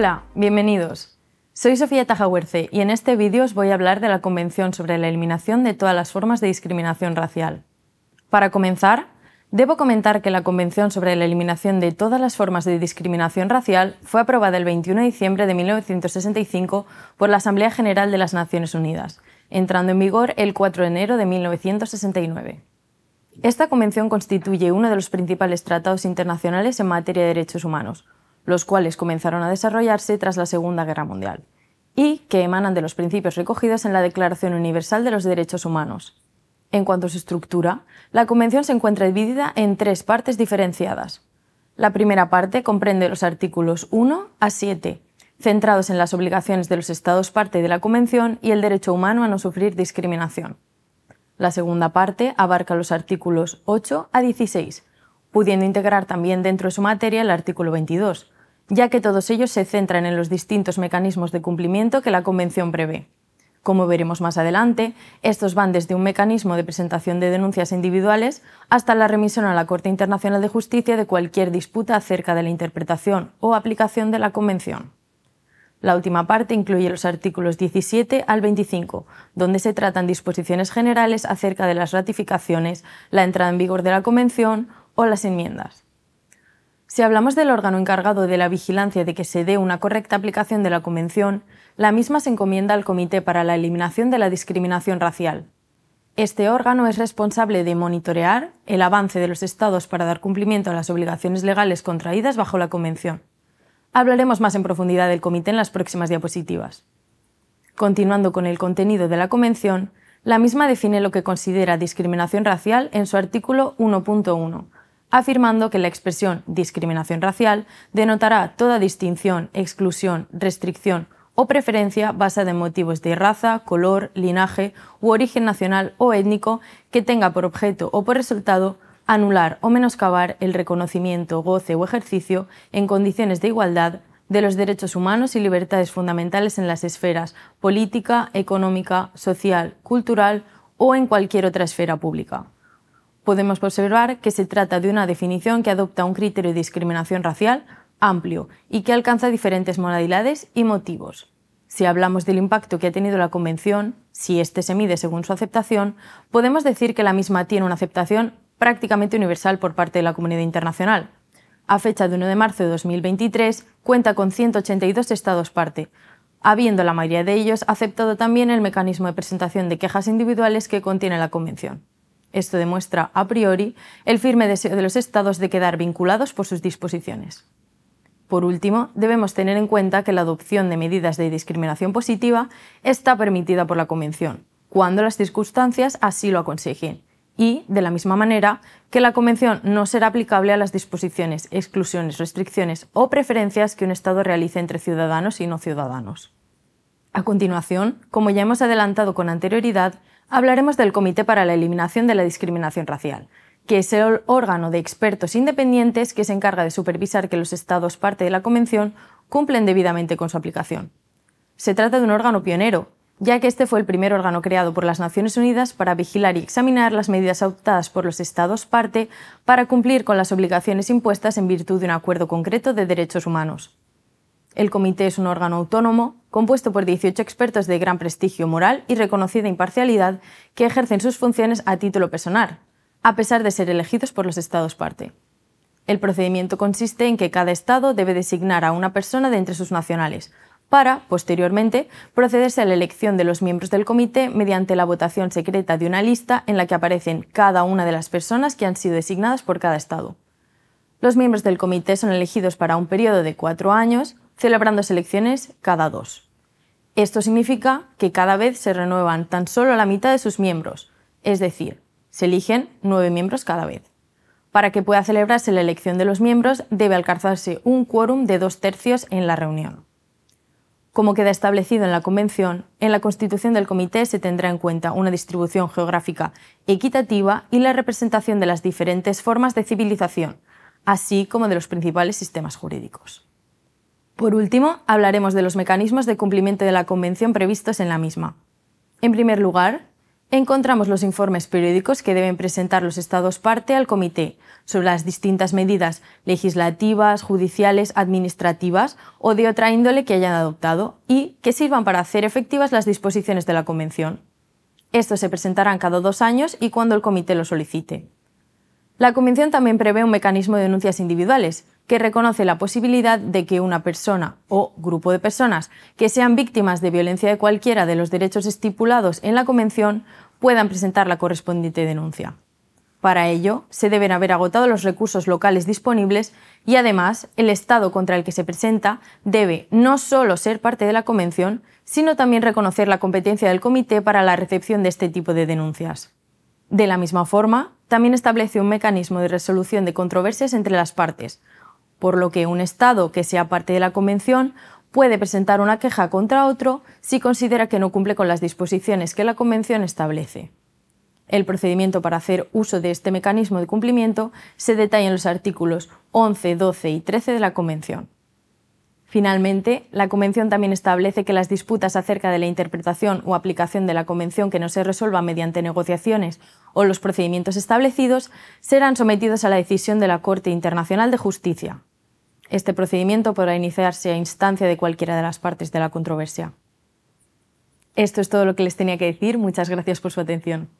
Hola, bienvenidos. Soy Sofía Tajahuerce y en este vídeo os voy a hablar de la Convención sobre la Eliminación de todas las formas de discriminación racial. Para comenzar, debo comentar que la Convención sobre la Eliminación de todas las formas de discriminación racial fue aprobada el 21 de diciembre de 1965 por la Asamblea General de las Naciones Unidas, entrando en vigor el 4 de enero de 1969. Esta convención constituye uno de los principales tratados internacionales en materia de derechos humanos, los cuales comenzaron a desarrollarse tras la Segunda Guerra Mundial, y que emanan de los principios recogidos en la Declaración Universal de los Derechos Humanos. En cuanto a su estructura, la Convención se encuentra dividida en tres partes diferenciadas. La primera parte comprende los artículos 1 a 7, centrados en las obligaciones de los Estados parte de la Convención y el derecho humano a no sufrir discriminación. La segunda parte abarca los artículos 8 a 16, pudiendo integrar también dentro de su materia el artículo 22, ya que todos ellos se centran en los distintos mecanismos de cumplimiento que la Convención prevé. Como veremos más adelante, estos van desde un mecanismo de presentación de denuncias individuales hasta la remisión a la Corte Internacional de Justicia de cualquier disputa acerca de la interpretación o aplicación de la Convención. La última parte incluye los artículos 17 al 25, donde se tratan disposiciones generales acerca de las ratificaciones, la entrada en vigor de la Convención las enmiendas. Si hablamos del órgano encargado de la vigilancia de que se dé una correcta aplicación de la Convención, la misma se encomienda al Comité para la Eliminación de la Discriminación Racial. Este órgano es responsable de monitorear el avance de los Estados para dar cumplimiento a las obligaciones legales contraídas bajo la Convención. Hablaremos más en profundidad del Comité en las próximas diapositivas. Continuando con el contenido de la Convención, la misma define lo que considera discriminación racial en su artículo 1.1 afirmando que la expresión discriminación racial denotará toda distinción, exclusión, restricción o preferencia basada en motivos de raza, color, linaje u origen nacional o étnico que tenga por objeto o por resultado anular o menoscabar el reconocimiento, goce o ejercicio en condiciones de igualdad de los derechos humanos y libertades fundamentales en las esferas política, económica, social, cultural o en cualquier otra esfera pública podemos observar que se trata de una definición que adopta un criterio de discriminación racial amplio y que alcanza diferentes modalidades y motivos. Si hablamos del impacto que ha tenido la Convención, si este se mide según su aceptación, podemos decir que la misma tiene una aceptación prácticamente universal por parte de la comunidad internacional. A fecha de 1 de marzo de 2023, cuenta con 182 estados parte, habiendo la mayoría de ellos aceptado también el mecanismo de presentación de quejas individuales que contiene la Convención. Esto demuestra, a priori, el firme deseo de los Estados de quedar vinculados por sus disposiciones. Por último, debemos tener en cuenta que la adopción de medidas de discriminación positiva está permitida por la Convención, cuando las circunstancias así lo aconsejen, y, de la misma manera, que la Convención no será aplicable a las disposiciones, exclusiones, restricciones o preferencias que un Estado realice entre ciudadanos y no ciudadanos. A continuación, como ya hemos adelantado con anterioridad, Hablaremos del Comité para la Eliminación de la Discriminación Racial, que es el órgano de expertos independientes que se encarga de supervisar que los Estados parte de la Convención cumplen debidamente con su aplicación. Se trata de un órgano pionero, ya que este fue el primer órgano creado por las Naciones Unidas para vigilar y examinar las medidas adoptadas por los Estados parte para cumplir con las obligaciones impuestas en virtud de un acuerdo concreto de derechos humanos. El comité es un órgano autónomo compuesto por 18 expertos de gran prestigio moral y reconocida imparcialidad que ejercen sus funciones a título personal, a pesar de ser elegidos por los Estados parte. El procedimiento consiste en que cada Estado debe designar a una persona de entre sus nacionales, para, posteriormente, procederse a la elección de los miembros del comité mediante la votación secreta de una lista en la que aparecen cada una de las personas que han sido designadas por cada Estado. Los miembros del comité son elegidos para un periodo de cuatro años celebrando elecciones cada dos. Esto significa que cada vez se renuevan tan solo la mitad de sus miembros, es decir, se eligen nueve miembros cada vez. Para que pueda celebrarse la elección de los miembros debe alcanzarse un quórum de dos tercios en la reunión. Como queda establecido en la Convención, en la constitución del comité se tendrá en cuenta una distribución geográfica equitativa y la representación de las diferentes formas de civilización, así como de los principales sistemas jurídicos. Por último, hablaremos de los mecanismos de cumplimiento de la Convención previstos en la misma. En primer lugar, encontramos los informes periódicos que deben presentar los Estados parte al Comité sobre las distintas medidas legislativas, judiciales, administrativas o de otra índole que hayan adoptado y que sirvan para hacer efectivas las disposiciones de la Convención. Estos se presentarán cada dos años y cuando el Comité lo solicite. La Convención también prevé un mecanismo de denuncias individuales, que reconoce la posibilidad de que una persona o grupo de personas que sean víctimas de violencia de cualquiera de los derechos estipulados en la Convención puedan presentar la correspondiente denuncia. Para ello, se deben haber agotado los recursos locales disponibles y, además, el Estado contra el que se presenta debe no solo ser parte de la Convención, sino también reconocer la competencia del Comité para la recepción de este tipo de denuncias. De la misma forma, también establece un mecanismo de resolución de controversias entre las partes, por lo que un Estado que sea parte de la Convención puede presentar una queja contra otro si considera que no cumple con las disposiciones que la Convención establece. El procedimiento para hacer uso de este mecanismo de cumplimiento se detalla en los artículos 11, 12 y 13 de la Convención. Finalmente, la Convención también establece que las disputas acerca de la interpretación o aplicación de la Convención que no se resuelva mediante negociaciones o los procedimientos establecidos serán sometidos a la decisión de la Corte Internacional de Justicia. Este procedimiento podrá iniciarse a instancia de cualquiera de las partes de la controversia. Esto es todo lo que les tenía que decir. Muchas gracias por su atención.